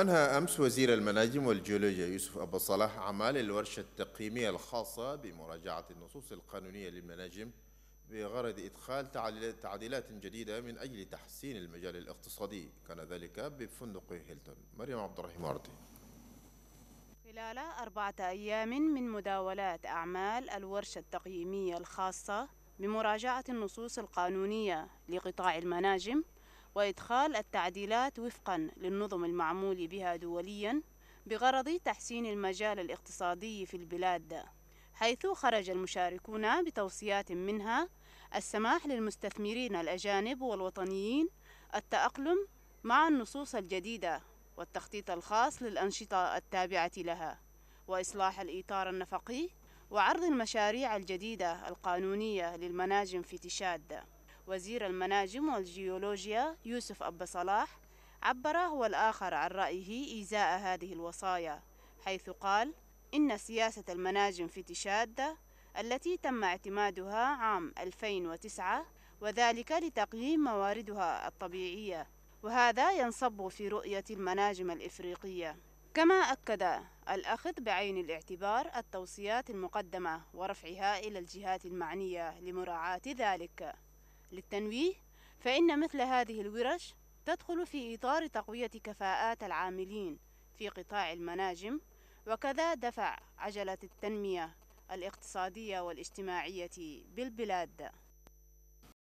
أنهى أمس وزير المناجم والجيولوجيا يوسف أبو صلاح أعمال الورشة التقييمية الخاصة بمراجعة النصوص القانونية للمناجم بغرض إدخال تعديلات جديدة من أجل تحسين المجال الاقتصادي كان ذلك بفندق هيلتون مريم عبد الرحيم أرضي خلال أربعة أيام من مداولات أعمال الورشة التقييمية الخاصة بمراجعة النصوص القانونية لقطاع المناجم وإدخال التعديلات وفقا للنظم المعمول بها دوليا بغرض تحسين المجال الاقتصادي في البلاد حيث خرج المشاركون بتوصيات منها السماح للمستثمرين الأجانب والوطنيين التأقلم مع النصوص الجديدة والتخطيط الخاص للأنشطة التابعة لها وإصلاح الإطار النفقي وعرض المشاريع الجديدة القانونية للمناجم في تشاد وزير المناجم والجيولوجيا يوسف أبا صلاح عبر هو الآخر عن رأيه إزاء هذه الوصايا حيث قال إن سياسة المناجم في تشادة التي تم اعتمادها عام 2009 وذلك لتقييم مواردها الطبيعية وهذا ينصب في رؤية المناجم الإفريقية كما أكد الأخذ بعين الاعتبار التوصيات المقدمة ورفعها إلى الجهات المعنية لمراعاة ذلك للتنويه فإن مثل هذه الورش تدخل في إطار تقوية كفاءات العاملين في قطاع المناجم وكذا دفع عجلة التنمية الاقتصادية والاجتماعية بالبلاد